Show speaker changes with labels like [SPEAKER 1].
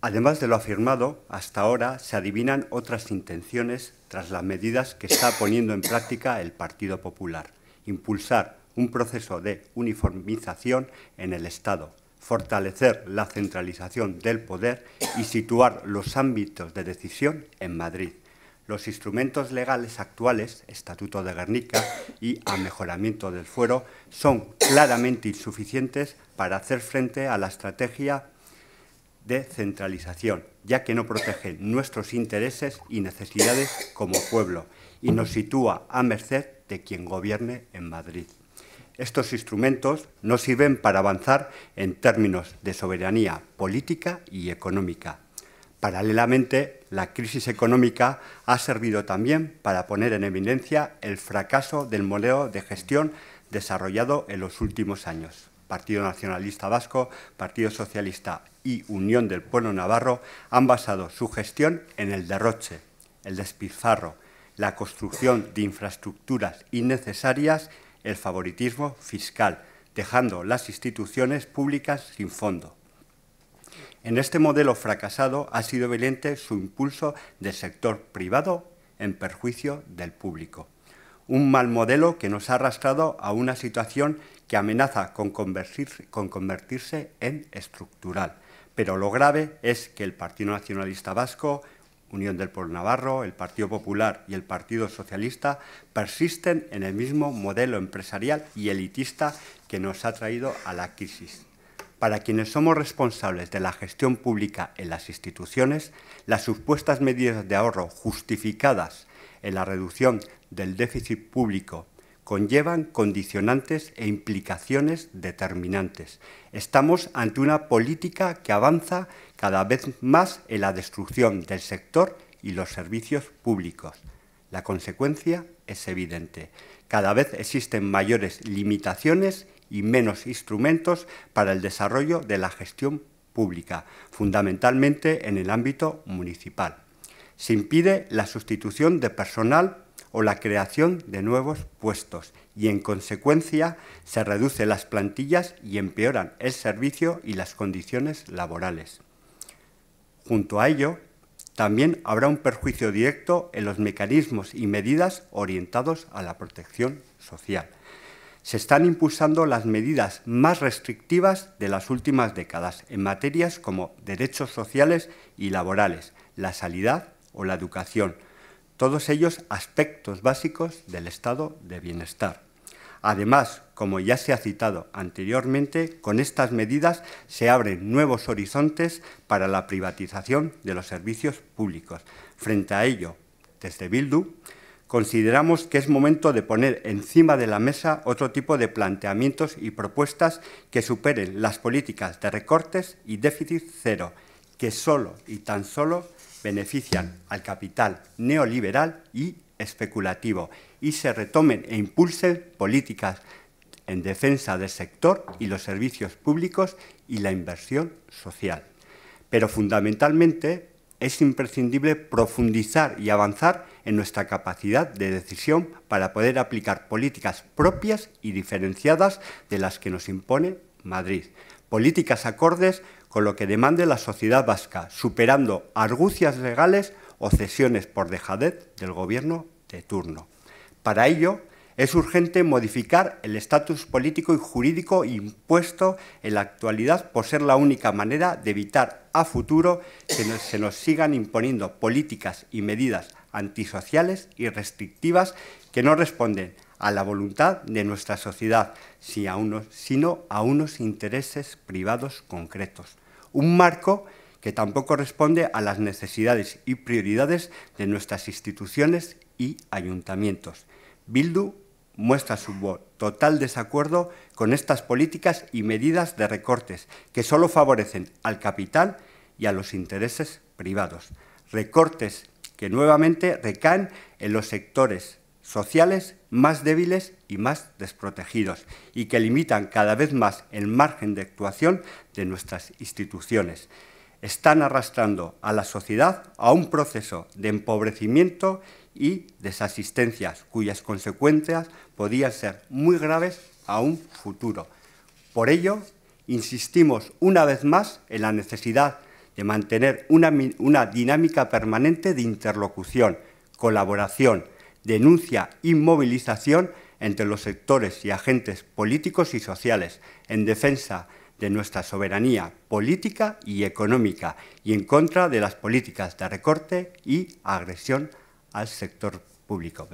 [SPEAKER 1] Además de lo afirmado, hasta ahora se adivinan otras intenciones tras las medidas que está poniendo en práctica el Partido Popular. Impulsar un proceso de uniformización en el Estado, fortalecer la centralización del poder y situar los ámbitos de decisión en Madrid. Los instrumentos legales actuales, Estatuto de Guernica y a mejoramiento del fuero, son claramente insuficientes para hacer frente a la estrategia de centralización, ya que no protege nuestros intereses y necesidades como pueblo y nos sitúa a merced de quien gobierne en Madrid. Estos instrumentos no sirven para avanzar en términos de soberanía política y económica. Paralelamente, la crisis económica ha servido también para poner en evidencia el fracaso del modelo de gestión desarrollado en los últimos años. Partido Nacionalista Vasco, Partido Socialista y Unión del Pueblo Navarro han basado su gestión en el derroche, el despizarro, la construcción de infraestructuras innecesarias, el favoritismo fiscal, dejando las instituciones públicas sin fondo. En este modelo fracasado ha sido evidente su impulso del sector privado en perjuicio del público un mal modelo que nos ha arrastrado a una situación que amenaza con convertirse, en estructural. Pero lo grave es que el Partido Nacionalista Vasco, Unión del Pueblo Navarro, el Partido Popular y el Partido Socialista persisten en el mismo modelo empresarial y elitista que nos ha traído a la crisis. Para quienes somos responsables de la gestión pública en las instituciones, las supuestas medidas de ahorro justificadas en la reducción del déficit público conllevan condicionantes e implicaciones determinantes. Estamos ante una política que avanza cada vez más en la destrucción del sector y los servicios públicos. La consecuencia es evidente. Cada vez existen mayores limitaciones y menos instrumentos para el desarrollo de la gestión pública, fundamentalmente en el ámbito municipal. Se impide la sustitución de personal o la creación de nuevos puestos y en consecuencia se reducen las plantillas y empeoran el servicio y las condiciones laborales. Junto a ello, también habrá un perjuicio directo en los mecanismos y medidas orientados a la protección social. Se están impulsando las medidas más restrictivas de las últimas décadas en materias como derechos sociales y laborales, la salidad o la educación, todos ellos aspectos básicos del estado de bienestar. Además, como ya se ha citado anteriormente, con estas medidas se abren nuevos horizontes para la privatización de los servicios públicos. Frente a ello, desde Bildu, consideramos que es momento de poner encima de la mesa otro tipo de planteamientos y propuestas que superen las políticas de recortes y déficit cero, que solo y tan solo benefician al capital neoliberal y especulativo y se retomen e impulsen políticas en defensa del sector y los servicios públicos y la inversión social. Pero fundamentalmente es imprescindible profundizar y avanzar en nuestra capacidad de decisión para poder aplicar políticas propias y diferenciadas de las que nos impone Madrid. Políticas acordes con lo que demande la sociedad vasca, superando argucias legales o cesiones por dejadez del gobierno de turno. Para ello, es urgente modificar el estatus político y jurídico impuesto en la actualidad por ser la única manera de evitar a futuro que se nos sigan imponiendo políticas y medidas antisociales y restrictivas que no responden a la voluntad de nuestra sociedad, sino a unos intereses privados concretos un marco que tampoco responde a las necesidades y prioridades de nuestras instituciones y ayuntamientos. Bildu muestra su total desacuerdo con estas políticas y medidas de recortes que solo favorecen al capital y a los intereses privados. Recortes que nuevamente recaen en los sectores sociales más débiles y más desprotegidos y que limitan cada vez más el margen de actuación de nuestras instituciones. Están arrastrando a la sociedad a un proceso de empobrecimiento y desasistencias cuyas consecuencias podrían ser muy graves a un futuro. Por ello, insistimos una vez más en la necesidad de mantener una dinámica permanente de interlocución, colaboración, denuncia inmovilización entre los sectores y agentes políticos y sociales en defensa de nuestra soberanía política y económica y en contra de las políticas de recorte y agresión al sector público.